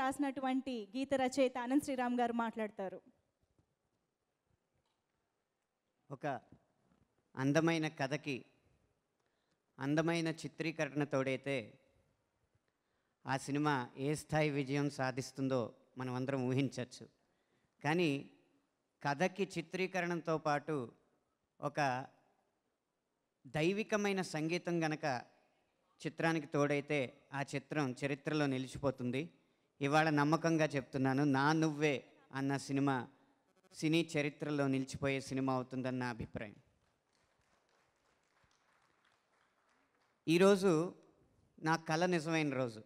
రాసినటువంటి గీత రచయిత అనంత్ శ్రీరామ్ గారు మాట్లాడతారు ఒక అందమైన కథకి అందమైన చిత్రీకరణతోడైతే ఆ సినిమా ఏ స్థాయి విజయం సాధిస్తుందో మనం అందరం ఊహించవచ్చు కానీ కథకి చిత్రీకరణతో పాటు ఒక దైవికమైన సంగీతం గనక చిత్రానికి తోడైతే ఆ చిత్రం చరిత్రలో నిలిచిపోతుంది ఇవాళ నమ్మకంగా చెప్తున్నాను నా నువ్వే అన్న సినిమా సినీ చరిత్రలో నిలిచిపోయే సినిమా అవుతుందని నా అభిప్రాయం ఈరోజు నా కళ నిజమైన రోజు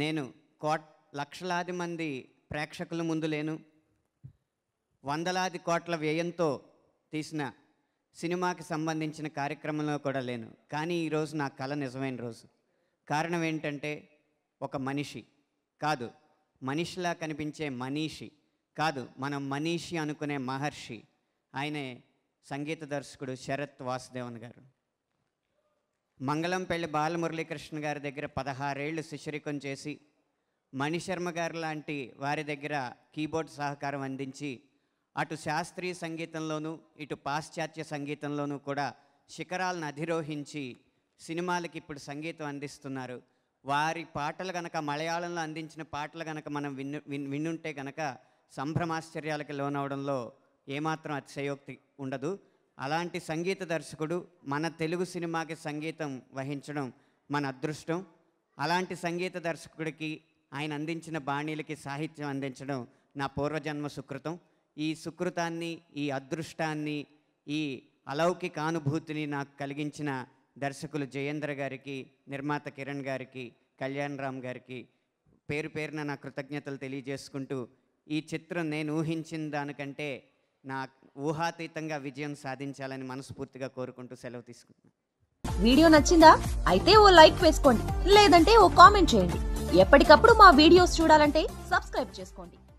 నేను కోట్ లక్షలాది మంది ప్రేక్షకుల ముందు లేను వందలాది కోట్ల వ్యయంతో తీసిన సినిమాకి సంబంధించిన కార్యక్రమంలో కూడా లేను కానీ ఈరోజు నా కళ నిజమైన రోజు కారణం ఏంటంటే ఒక మనిషి కాదు మనిషిలా కనిపించే మనీషి కాదు మనం మనీషి అనుకునే మహర్షి ఆయనే సంగీత దర్శకుడు శరత్ వాసుదేవన్ గారు మంగళంపల్లి బాలమురళీకృష్ణ గారి దగ్గర పదహారేళ్ళు శిశురికం చేసి మణిశర్మ గారు లాంటి వారి దగ్గర కీబోర్డ్ సహకారం అందించి అటు శాస్త్రీయ సంగీతంలోనూ ఇటు పాశ్చాత్య సంగీతంలోనూ కూడా శిఖరాలను అధిరోహించి సినిమాలకి ఇప్పుడు సంగీతం అందిస్తున్నారు వారి పాటలు గనక మలయాళంలో అందించిన పాటలు గనక మనం విన్ను విన్నుంటే గనక సంభ్రమాశ్చర్యాలకి లోనవడంలో ఏమాత్రం అతిశయోక్తి ఉండదు అలాంటి సంగీత దర్శకుడు మన తెలుగు సినిమాకి సంగీతం వహించడం మన అదృష్టం అలాంటి సంగీత దర్శకుడికి ఆయన అందించిన బాణీలకి సాహిత్యం అందించడం నా పూర్వజన్మ సుకృతం ఈ సుకృతాన్ని ఈ అదృష్టాన్ని ఈ అలౌకిక అనుభూతిని నాకు కలిగించిన దర్శకులు జయేంద్ర గారికి నిర్మాత కిరణ్ గారికి కళ్యాణ్ రామ్ గారికి పేరు పేరున నా కృతజ్ఞతలు తెలియజేసుకుంటూ ఈ చిత్రం నేను ఊహించిన దానికంటే నా ఊహాతీతంగా విజయం సాధించాలని మనస్ఫూర్తిగా కోరుకుంటూ సెలవు తీసుకుంటున్నాను వీడియో నచ్చిందా అయితే ఓ లైక్ వేసుకోండి లేదంటే ఓ కామెంట్ చేయండి ఎప్పటికప్పుడు మా వీడియోస్ చూడాలంటే సబ్స్క్రైబ్ చేసుకోండి